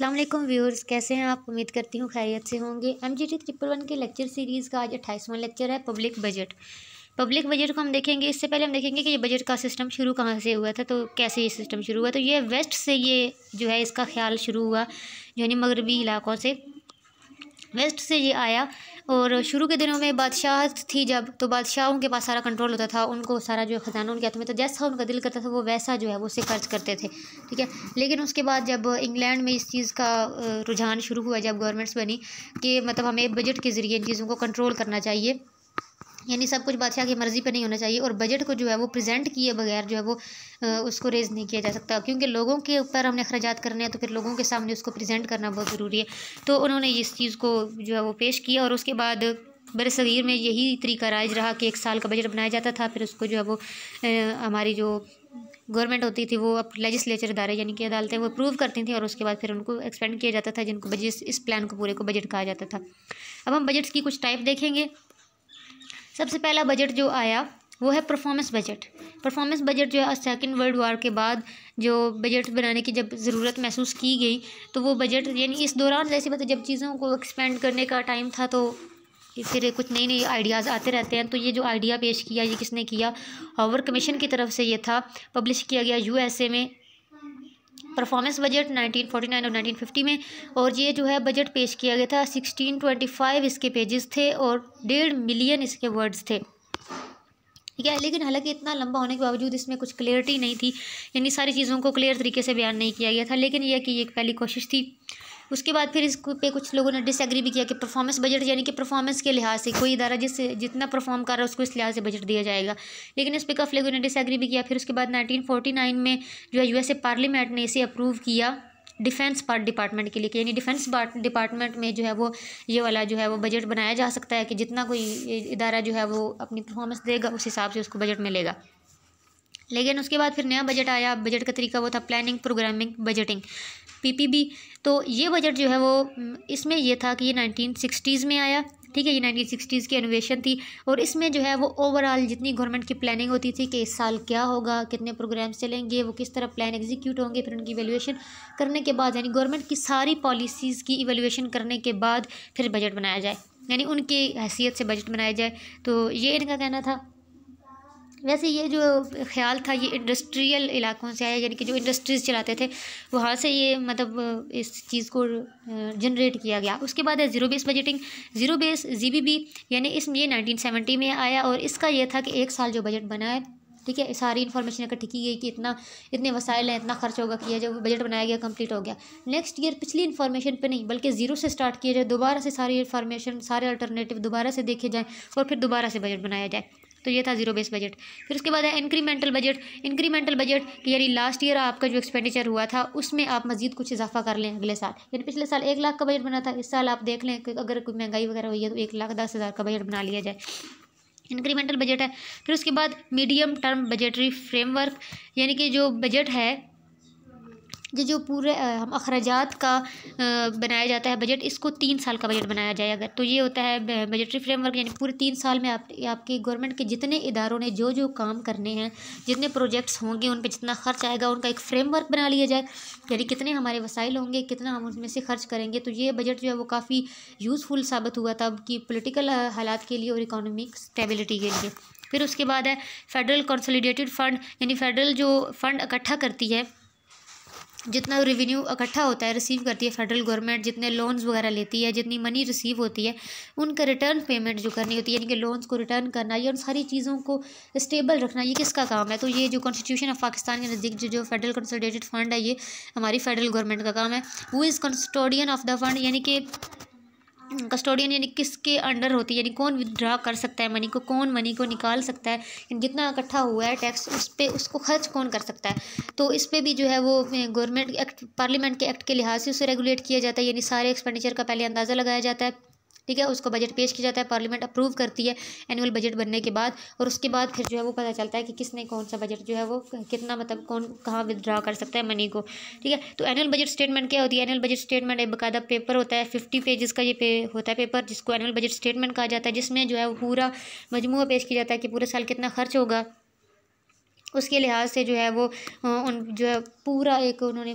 अस्सलाम वालेकुम व्यूअर्स कैसे हैं आप उम्मीद करती हूँ खैरियत से होंगे M G T triple one के लेक्चर सीरीज़ का आज अट्ठाईसवां लेक्चर है पब्लिक बजट पब्लिक बजट को हम देखेंगे इससे पहले हम देखेंगे कि ये बजट का सिस्टम शुरू कहाँ से हुआ था तो कैसे ये सिस्टम शुरू हुआ तो ये वेस्ट से ये जो है इसका ख्याल शुरू हुआ यानी मगरबी इलाकों से वेस्ट से ये आया और शुरू के दिनों में बादशाह थी जब तो बादशाहों के पास सारा कंट्रोल होता था उनको सारा जो ख़जाना उनके हाथ में तो जैसा उनका दिल करता था वो वैसा जो है वो उसे खर्च करते थे ठीक है लेकिन उसके बाद जब इंग्लैंड में इस चीज़ का रुझान शुरू हुआ जब गवर्नमेंट्स बनी कि मतलब हमें बजट के ज़रिए इन चीज़ों को कंट्रोल करना चाहिए यानी सब कुछ बादशाह की मर्ज़ी पर नहीं होना चाहिए और बजट को जो है वो प्रेजेंट किए बगैर जो है वो उसको रेज़ नहीं किया जा सकता क्योंकि लोगों के ऊपर हमने अखराजात करने हैं तो फिर लोगों के सामने उसको प्रेजेंट करना बहुत ज़रूरी है तो उन्होंने इस चीज़ को जो है वो पेश किया और उसके बाद सग़ीर में यही तरीका राज रहा कि एक साल का बजट बनाया जाता था फिर उसको जो है वो हमारी जो गवर्नमेंट होती थी वो अब लेजिस्लेचर इदारे यानी कि अदालतें वो अप्रूव करती थी और उसके बाद फिर उनको एक्सपेंड किया जाता था जिनको बजट इस प्लान को पूरे को बजट कहा जाता था अब हम बजट्स की कुछ टाइप देखेंगे सबसे पहला बजट जो आया वो है परफॉर्मेंस बजट परफॉर्मेंस बजट जो है सेकेंड वर्ल्ड वार के बाद जो बजट बनाने की जब ज़रूरत महसूस की गई तो वो बजट यानी इस दौरान जैसी बात जब चीज़ों को एक्सपेंड करने का टाइम था तो फिर कुछ नई नई आइडियाज़ आते रहते हैं तो ये जो आइडिया पेश किया ये किसने किया हावर कमीशन की तरफ से ये था पब्लिश किया गया यूएसए में परफॉर्मेंस बजट 1949 और 1950 में और ये जो है बजट पेश किया गया था 1625 इसके पेजेस थे और डेढ़ मिलियन इसके वर्ड्स थे ठीक है लेकिन हालांकि इतना लंबा होने के बावजूद इसमें कुछ क्लियरिटी नहीं थी यानी सारी चीज़ों को क्लियर तरीके से बयान नहीं किया गया था लेकिन यह कि एक पहली कोशिश थी उसके बाद फिर इस पे कुछ लोगों ने डिसएग्री भी किया कि परफॉर्मेंस बजट यानी कि परफॉर्मेंस के लिहाज से कोई इदारा जिस जितना परफॉर्म कर रहा है उसको इस लिहाज से बजट दिया जाएगा लेकिन इस पर कफ लोगों ने डिसएग्री भी किया फिर उसके बाद नाइनटीन में जो है ए पार्लियामेंट ने इसे अप्रूव किया डिफेंस पार्ट डिपार्टमेंट के लिए यानी डिफेंस डिपार्टमेंट में जो है वो ये वाला जो है वो बजट बनाया जा सकता है कि जितना कोई इदारा जो है वो अपनी परफॉर्मेंस देगा उस हिसाब से उसको बजट मिलेगा लेकिन उसके बाद फिर नया बजट आया बजट का तरीका वो था प्लानिंग प्रोग्रामिंग बजटिंग पीपीबी तो ये बजट जो है वो इसमें ये था कि ये नाइनटीन सिक्सटीज़ में आया ठीक है ये नाइनटीन सिक्सटीज़ की इनोवेशन थी और इसमें जो है वो ओवरऑल जितनी गवर्नमेंट की प्लानिंग होती थी कि इस साल क्या होगा कितने प्रोग्राम्स चलेंगे वो किस तरह प्लान एग्जीक्यूट होंगे फिर उनकी इवेलुएशन करने के बाद यानी गवर्नमेंट की सारी पॉलिसीज़ की इवेलुएशन करने के बाद फिर बजट बनाया जाए यानी उनकी हैसियत से बजट बनाया जाए तो ये इनका कहना था वैसे ये जो ख्याल था ये इंडस्ट्रियल इलाकों से आया यानी कि जो इंडस्ट्रीज़ चलाते थे वहाँ से ये मतलब इस चीज़ को जनरेट किया गया उसके बाद है zero base budgeting zero base GBB यानी इसमें ये नाइनटीन सेवेंटी में आया और इसका ये था कि एक साल जो बजट बना है ठीक है सारी इन्फॉर्मेशन इकट्ठी की गई कि इतना इतने वसाइल हैं इतना खर्च होगा किया जो बजट बनाया गया कंप्लीट हो गया नेक्स्ट ईयर पिछली इन्फॉर्मेशन पे नहीं बल्कि जीरो से स्टार्ट किया जाए दोबारा से सारी इन्फॉर्मेशन सारे अल्टरनेटिव दोबारा से देखे जाएँ और फिर दोबारा से बजट बनाया जाए तो ये था जीरो बेस बजट फिर उसके बाद है इंक्रीमेंटल बजट इंक्रीमेंटल बजट कि यानी लास्ट ईयर आपका जो एक्सपेंडिचर हुआ था उसमें आप मजीद कुछ इजाफा कर लें अगले साल यानी पिछले साल एक लाख का बजट बना था इस साल आप देख लें कि अगर कोई महंगाई वगैरह हुई है तो एक लाख दस हज़ार का बजट बना लिया जाए इंक्रीमेंटल बजट है फिर उसके बाद मीडियम टर्म बजटरी फ्रेमवर्क यानी कि जो बजट है ये जो पूरे हम अखराजात का बनाया जाता है बजट इसको तीन साल का बजट बनाया जाए अगर तो ये होता है बजटरी फ्रेमवर्क यानी पूरे तीन साल में आप आपकी गवर्नमेंट के जितने इदारों ने जो जो काम करने हैं जितने प्रोजेक्ट्स होंगे उन पर जितना खर्च आएगा उनका एक फ्रेमवर्क बना लिया जाए यानी कितने हमारे वसाइल होंगे कितना हम उसमें से खर्च करेंगे तो ये बजट जो है वो काफ़ी यूज़फुल साबित हुआ था कि पोलिटिकल हालात के लिए और इकोनॉमिक स्टेबिलिटी के लिए फिर उसके बाद है फेडरल कंसोलिडेटेड फ़ंड यानी फेडरल जो फ़ंड इकट्ठा करती है जितना रेवेन्यू इकट्ठा होता है रिसीव करती है फेडरल गवर्नमेंट जितने लोन्स वगैरह लेती है जितनी मनी रिसीव होती है उनका रिटर्न पेमेंट जो करनी होती है यानी कि लोन्स को रिटर्न करना ये उन सारी चीज़ों को स्टेबल रखना ये किसका काम है तो ये जो कॉन्स्टिट्यूशन ऑफ पाकिस्तान के नज़दीक जो जो फेडरल कंसल्टेटेड फंड है ये हमारी फेडरल गवर्नमेंट का काम है वो is custodian of the fund यानी कि कस्टोडियन यानी किसके अंडर होती है यानी कौन विदड्रा कर सकता है मनी को कौन मनी को निकाल सकता है जितना इकट्ठा हुआ है टैक्स उस पर उसको खर्च कौन कर सकता है तो इस पर भी जो है वो गवर्नमेंट एक्ट पार्लियामेंट के एक्ट के लिहाज से उसे रेगुलेट किया जाता है यानी सारे एक्सपेंडिचर का पहले अंदाज़ा लगाया जाता है ठीक है उसको बजट पेश किया जाता है पार्लियामेंट अप्रूव करती है एनुअल बजट बनने के बाद और उसके बाद फिर जो है वो पता चलता है कि किसने कौन सा बजट जो है वो कितना मतलब कौन कहाँ विदड्रा कर सकता है मनी को ठीक है तो एनुअल बजट स्टेटमेंट क्या होती है एनुअल बजट स्टेटमेंट एक बाकायदा पेपर होता है फिफ्टी पेजेस का ये पे होता है पेपर जिसको एनुअल बजट स्टेटमेंट कहा जाता है जिसमें जो है वो पूरा मजमू पेश किया जाता है कि पूरे साल कितना खर्च होगा उसके लिहाज से जो है वो उन जो है पूरा एक उन्होंने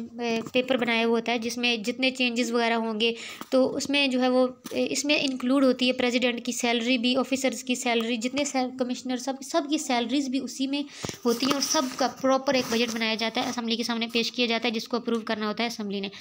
पेपर बनाया हुआ होता है जिसमें जितने चेंजेस वगैरह होंगे तो उसमें जो है वो इसमें इंक्लूड होती है प्रेसिडेंट की सैलरी भी ऑफिसर्स की सैलरी जितने कमिश्नर सब सब की सैलरीज भी उसी में होती हैं और सब का प्रॉपर एक बजट बनाया जाता है असम्बली के सामने पेश किया जाता है जिसको अप्रूव करना होता है असम्बली ने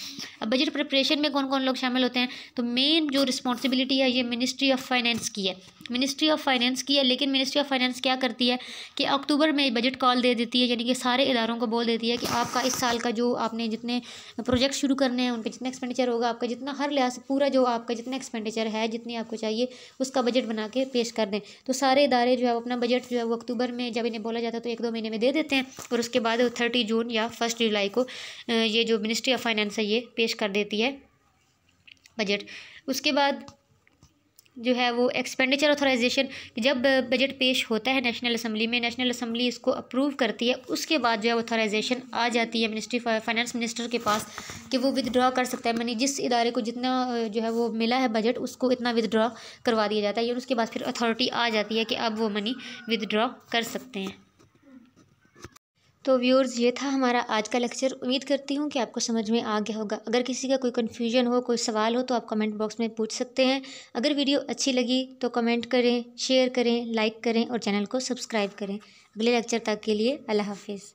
अब बजट प्रपरेशन में कौन कौन लोग शामिल होते हैं तो मेन जो रिस्पॉन्सिबिलिटी है ये मिनिस्ट्री ऑफ फाइनेंस की है मिनिस्ट्री ऑफ फाइनेंस की है लेकिन मिनिस्ट्री ऑफ फाइनेंस क्या करती है कि अक्टूबर में बजट कॉल दे देती है यानी कि सारे इदारों को बोल देती है कि आपका इस साल का जो आपने जितने प्रोजेक्ट शुरू करने हैं उन पर जितना एक्सपेंडिचर होगा आपका जितना हर लिहाज पूरा जो आपका जितना एक्सपेंडिचर है जितनी आपको चाहिए उसका बजट बना के पेश कर दें तो सारे इदारे जो है अपना बजट जो है वो अक्टूबर में जब इन्हें बोला जाता है तो एक दो महीने में दे देते हैं और उसके बाद थर्टी जून या फर्स्ट जुलाई को ये जो मिनिस्ट्री ऑफ फाइनेंस है ये पेश कर देती है बजट उसके बाद जो है वो एक्सपेंडिचर ऑथोराइजेशन जब बजट पेश होता है नेशनल असम्बली में नेशनल असम्बली इसको अप्रूव करती है उसके बाद जो है ऑथोराइजेशन आ जाती है मिनिस्ट्री फाइनेंस मिनिस्टर के पास कि वो विदड्रॉ कर सकता है मैंने जिस इदारे को जितना जो है वो मिला है बजट उसको इतना विदड्रॉ करवा दिया जाता है और उसके बाद फिर अथॉरिटी आ जाती है कि अब वो मनी विदड्रॉ कर सकते हैं तो व्यूअर्स ये था हमारा आज का लेक्चर उम्मीद करती हूँ कि आपको समझ में आ गया होगा अगर किसी का कोई कन्फ्यूजन हो कोई सवाल हो तो आप कमेंट बॉक्स में पूछ सकते हैं अगर वीडियो अच्छी लगी तो कमेंट करें शेयर करें लाइक करें और चैनल को सब्सक्राइब करें अगले लेक्चर तक के लिए अल्लाह हाफिज़